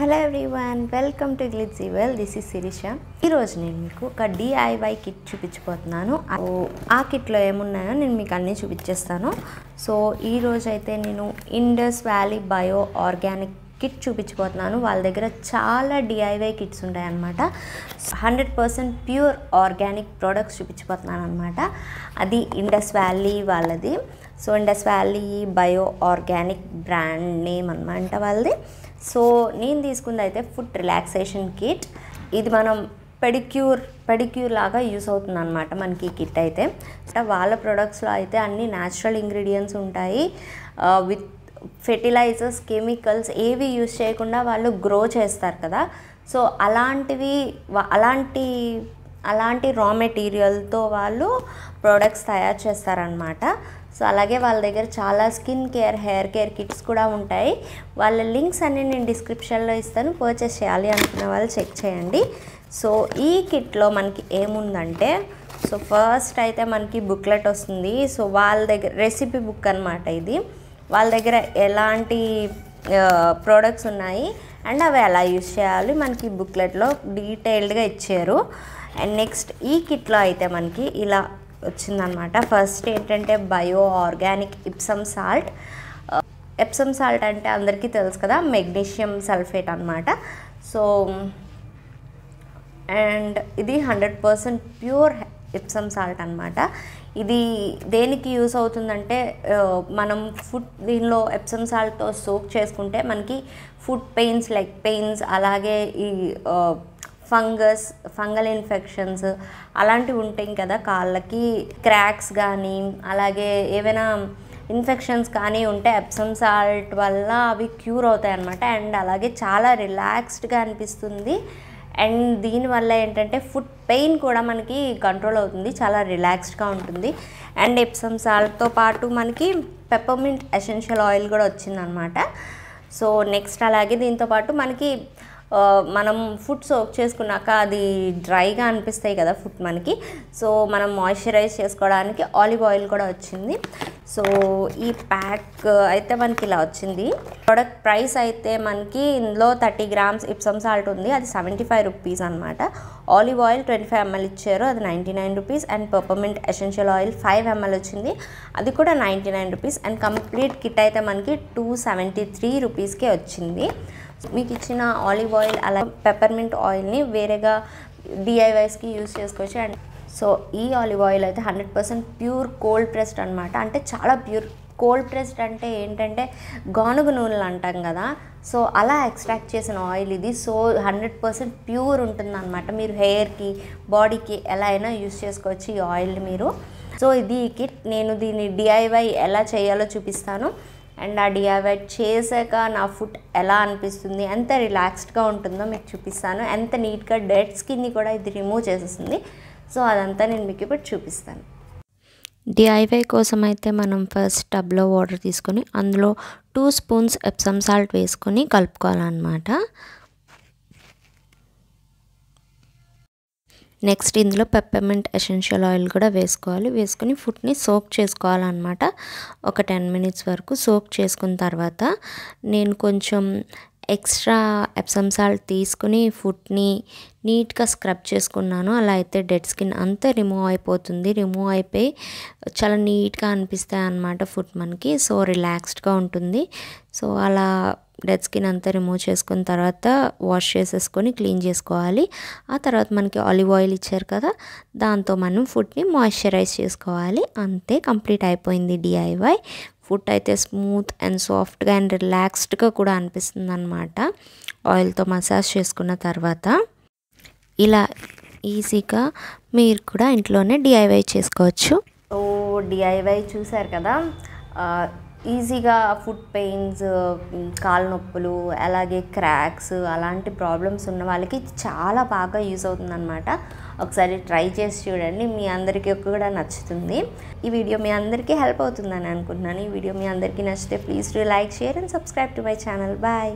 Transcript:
hello everyone welcome to Glitzy well this is Sirisha ఈరోజు నేను మీకు ఒక డిఐవై కిట్ చూపించిపోతున్నాను ఆ కిట్లో ఏమున్నాయో నేను మీకు అన్నీ చూపించేస్తాను సో ఈరోజైతే నేను Indus valley bio organic kit చూపించిపోతున్నాను వాళ్ళ దగ్గర చాలా డిఐవై కిట్స్ ఉంటాయన్నమాట hundred percent pure organic products చూపించిపోతున్నాను అనమాట అది ఇండస్ వ్యాలీ వాళ్ళది so Indus valley bio organic brand name అనమాట వాళ్ళది సో నేను తీసుకుంది అయితే ఫుట్ రిలాక్సేషన్ కిట్ ఇది మనం పెడిక్యూర్ పెడిక్యూర్ లాగా యూస్ అవుతుంది అనమాట మనకి ఈ కిట్ అయితే వాళ్ళ ప్రొడక్ట్స్లో అయితే అన్ని న్యాచురల్ ఇంగ్రీడియంట్స్ ఉంటాయి విత్ ఫెర్టిలైజర్స్ కెమికల్స్ ఏవి యూస్ చేయకుండా వాళ్ళు గ్రో చేస్తారు కదా సో అలాంటివి అలాంటి అలాంటి రా మెటీరియల్తో వాళ్ళు ప్రోడక్ట్స్ తయారు చేస్తారనమాట సో అలాగే వాళ్ళ దగ్గర చాలా skin care hair care kits కూడా ఉంటాయి వాళ్ళ లింక్స్ అన్ని నేను డిస్క్రిప్షన్లో ఇస్తాను పర్చేస్ చేయాలి అనుకున్న వాళ్ళు చెక్ చేయండి సో ఈ కిట్లో మనకి ఏముందంటే సో ఫస్ట్ అయితే మనకి బుక్లెట్ వస్తుంది సో వాళ్ళ దగ్గర రెసిపీ బుక్ అనమాట ఇది వాళ్ళ దగ్గర ఎలాంటి ప్రోడక్ట్స్ ఉన్నాయి అండ్ అవి ఎలా యూజ్ చేయాలి మనకి బుక్లెట్లో డీటెయిల్డ్గా ఇచ్చారు అండ్ నెక్స్ట్ ఈ కిట్లో అయితే మనకి ఇలా వచ్చిందనమాట ఫస్ట్ ఏంటంటే bio organic Epsom salt Epsom salt అంటే అందరికీ తెలుసు కదా మెగ్నీషియం సల్ఫేట్ అనమాట సో అండ్ ఇది hundred percent pure Epsom salt అనమాట ఇది దేనికి యూస్ అవుతుందంటే uh, మనం ఫుడ్ దీనిలో ఎప్సమ్ సాల్ట్తో సోక్ చేసుకుంటే మనకి ఫుడ్ పెయిన్స్ లెగ్ పెయిన్స్ అలాగే ఈ uh, ఫంగస్ ఫంగల్ ఇన్ఫెక్షన్స్ అలాంటివి ఉంటాయి కదా కాళ్ళకి క్రాక్స్ కానీ అలాగే ఏవైనా ఇన్ఫెక్షన్స్ కానీ ఉంటే ఎప్సమ్ సాల్ట్ వల్ల అవి క్యూర్ అవుతాయి అనమాట అండ్ అలాగే చాలా రిలాక్స్డ్గా అనిపిస్తుంది అండ్ దీనివల్ల ఏంటంటే ఫుట్ పెయిన్ కూడా మనకి కంట్రోల్ అవుతుంది చాలా రిలాక్స్డ్గా ఉంటుంది అండ్ ఎప్సమ్ సాల్ట్తో పాటు మనకి పెప్పర్మింట్ ఎసెన్షియల్ ఆయిల్ కూడా వచ్చిందనమాట సో నెక్స్ట్ అలాగే దీంతోపాటు మనకి మనం ఫుడ్ సోక్ చేసుకున్నాక అది డ్రైగా అనిపిస్తాయి కదా ఫుడ్ మనకి సో మనం మాయిశ్చరైజ్ చేసుకోవడానికి ఆలివ్ ఆయిల్ కూడా వచ్చింది సో ఈ ప్యాక్ అయితే మనకి ఇలా వచ్చింది ప్రోడక్ట్ ప్రైస్ అయితే మనకి ఇందులో థర్టీ గ్రామ్స్ ఇప్సమ్ సాల్ట్ ఉంది అది సెవెంటీ ఫైవ్ రూపీస్ అనమాట olive oil twenty five ML ఇచ్చారు అది ninety nine rupees and peppermint essential oil five ML వచ్చింది అది కూడా ninety nine rupees and complete kit అయితే మనకి టూ సెవెంటీ త్రీ రూపీస్కే వచ్చింది మీకు ఇచ్చిన ఆలివ్ ఆయిల్ అలా పెప్పర్మింట్ ఆయిల్ని వేరేగా డిఐవైస్కి యూస్ చేసుకోవచ్చు అండ్ సో ఈ ఆలివ్ ఆయిల్ అయితే hundred percent pure cold pressed అనమాట అంటే చాలా ప్యూర్ కోల్డ్ ప్రెస్డ్ అంటే ఏంటంటే గానుగు నూనెలు అంటాం కదా సో అలా ఎక్స్ట్రాక్ట్ చేసిన ఆయిల్ ఇది సో హండ్రెడ్ పర్సెంట్ ప్యూర్ ఉంటుందన్నమాట మీరు హెయిర్కి బాడీకి ఎలా అయినా యూస్ చేసుకోవచ్చు ఈ ఆయిల్ని మీరు సో ఇది కిట్ నేను దీన్ని డిఐవై ఎలా చేయాలో చూపిస్తాను అండ్ ఆ డియావైట్ చేశాక నా ఫుట్ ఎలా అనిపిస్తుంది ఎంత రిలాక్స్డ్గా ఉంటుందో మీకు చూపిస్తాను ఎంత నీట్గా డెడ్ స్కిన్ని కూడా ఇది రిమూవ్ చేసేస్తుంది సో అదంతా నేను మీకు ఇప్పుడు చూపిస్తాను డిఐవై కోసం అయితే మనం ఫస్ట్ టబ్లో వాటర్ తీసుకొని అందులో టూ స్పూన్స్ ఎప్సమ్ సాల్ట్ వేసుకొని కలుపుకోవాలన్నమాట నెక్స్ట్ ఇందులో పెప్పమెంట్ ఎసెన్షియల్ ఆయిల్ కూడా వేసుకోవాలి వేసుకుని ఫుడ్ని సోక్ చేసుకోవాలన్నమాట ఒక టెన్ మినిట్స్ వరకు సోక్ చేసుకున్న తర్వాత నేను కొంచెం ఎక్స్ట్రా ఎప్సమ్ తీసుకుని ఫుడ్ని నీట్గా స్క్రబ్ చేసుకున్నాను అలా అయితే డెడ్ స్కిన్ అంతా రిమూవ్ అయిపోతుంది రిమూవ్ అయిపోయి చాలా నీట్గా అనిపిస్తాయి అన్నమాట ఫుడ్ మనకి సో రిలాక్స్డ్గా ఉంటుంది సో అలా డెడ్ స్కిన్ అంతా రిమూవ్ చేసుకున్న తర్వాత వాష్ చేసేసుకొని క్లీన్ చేసుకోవాలి ఆ తర్వాత మనకి ఆలివ్ ఆయిల్ ఇచ్చారు కదా దాంతో మనం ఫుడ్ని మాయిశ్చరైజ్ చేసుకోవాలి అంతే కంప్లీట్ అయిపోయింది డిఐవై ఫుడ్ అయితే స్మూత్ అండ్ సాఫ్ట్గా అండ్ రిలాక్స్డ్గా కూడా అనిపిస్తుంది అనమాట ఆయిల్తో మసాజ్ చేసుకున్న తర్వాత ఇలా ఈజీగా మీరు కూడా ఇంట్లోనే డిఐవై చేసుకోవచ్చు ఓ డిఐవై చూసారు కదా ఈజీగా ఫుట్ పెయిన్స్ కాళ్ళ నొప్పులు అలాగే క్రాక్స్ అలాంటి ప్రాబ్లమ్స్ ఉన్న వాళ్ళకి చాలా బాగా యూజ్ అవుతుందన్నమాట ఒకసారి ట్రై చేసి చూడండి మీ అందరికీ కూడా నచ్చుతుంది ఈ వీడియో మీ అందరికీ హెల్ప్ అవుతుందని అనుకుంటున్నాను ఈ వీడియో మీ అందరికీ నచ్చితే please do like share and subscribe to my channel bye